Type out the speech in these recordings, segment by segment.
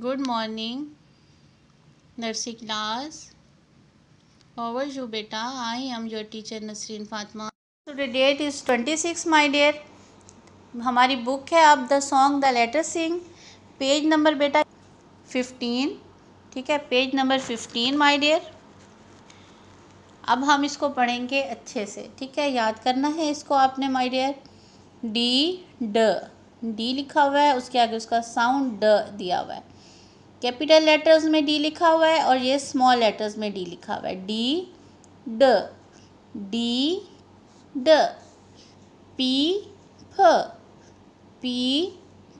Good morning nursery class over you बेटा I am your teacher Nasreen Fatima date is twenty six my dear हमारी book है अब the song the letter sing page number बेटा fifteen ठीक है page number fifteen my dear अब हम इसको पढ़ेंगे अच्छे से ठीक है याद करना है इसको आपने my dear D D D लिखा हुआ है उसके आगे उसका साउंड ड दिया हुआ है कैपिटल लेटर्स में डी लिखा हुआ है और ये स्मॉल लेटर्स में डी लिखा हुआ है डी ड डी ड पी फ पी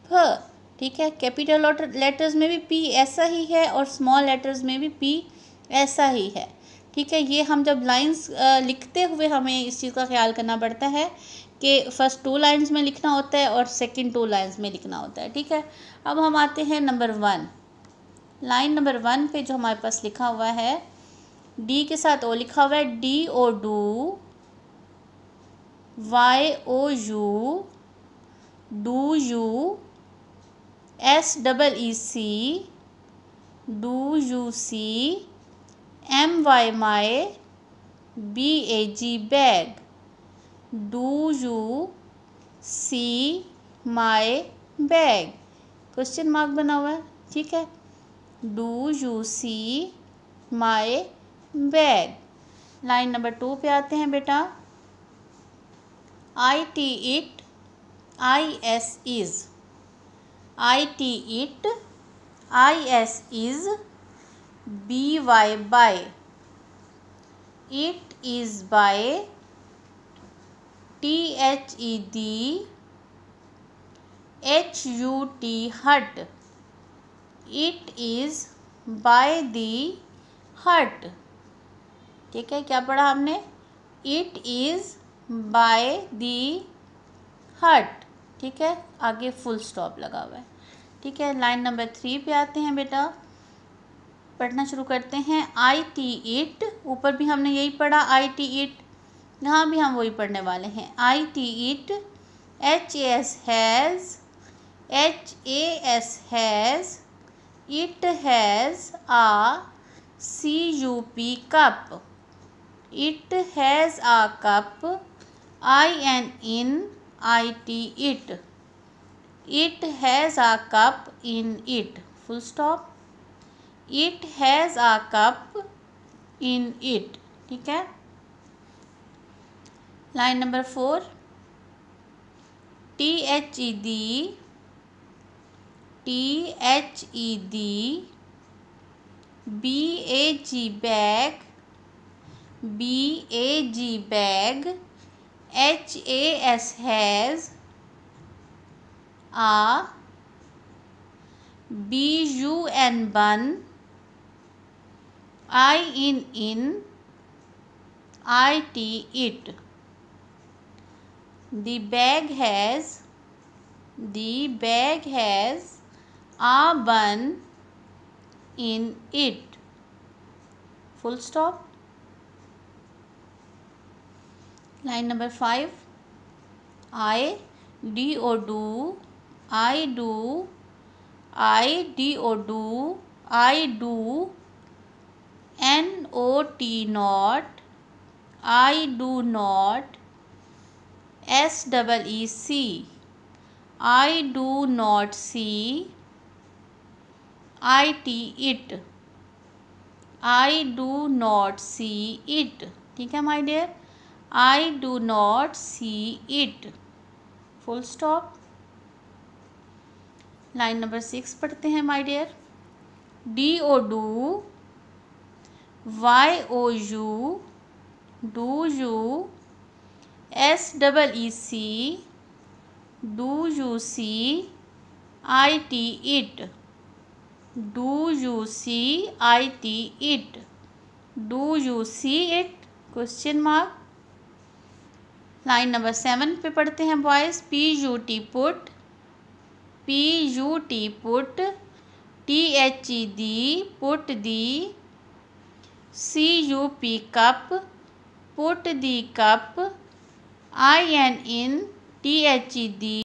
फ ठीक है कैपिटल लेटर्स में भी पी ऐसा ही है और स्मॉल लेटर्स में भी पी ऐसा ही है ठीक है ये हम जब लाइंस लिखते हुए हमें इस चीज़ का ख्याल करना पड़ता है कि फर्स्ट टू लाइंस में लिखना होता है और सेकंड टू लाइंस में लिखना होता है ठीक है अब हम आते हैं number one line number one पे जो हमारे पास लिखा हुआ है डी के साथ ओ लिखा हुआ है D O do Y O U do you S double E see do you see M Y my B A G bag do you see my bag question mark बना हुआ है ठीक है do you see my bag line number two पे आते हैं बेटा I T it I S is I T it I S is B Y by it is by T H E D H U T hut it is by the hut ठीक है क्या पढ़ा हमने it is by the hut ठीक है आगे full stop लगा हुआ है ठीक है लाइन नंबर थ्री पे आते हैं बेटा पढ़ना शुरू करते हैं आई टी इट ऊपर भी हमने यही पढ़ा आई टी इट यहाँ भी हम वही पढ़ने वाले हैं I T it H S has H A S has it has a C U P cup it has a cup I N in I T it it has a cup in it full stop it has a cup in it ठीक है line number four T H E the T H E D B A G bag B A G bag H A S has a B U N bun I in in I T it the bag has the bag has are one in it. Full stop. Line number 5. i d o or do, I do, i d o or do, I do, N O T not, I do not, S double E C, I do not see, I T it I do not see it ठीक है my dear I do not see it full stop line number six पढ़ते हैं my dear D O do Y O U do you S double E see do you see I T it do you see I T it do you see it question mark line number seven पे पढ़ते हैं boys P U T put P U T put T H E the put the C U P cup put the cup I N in T H E the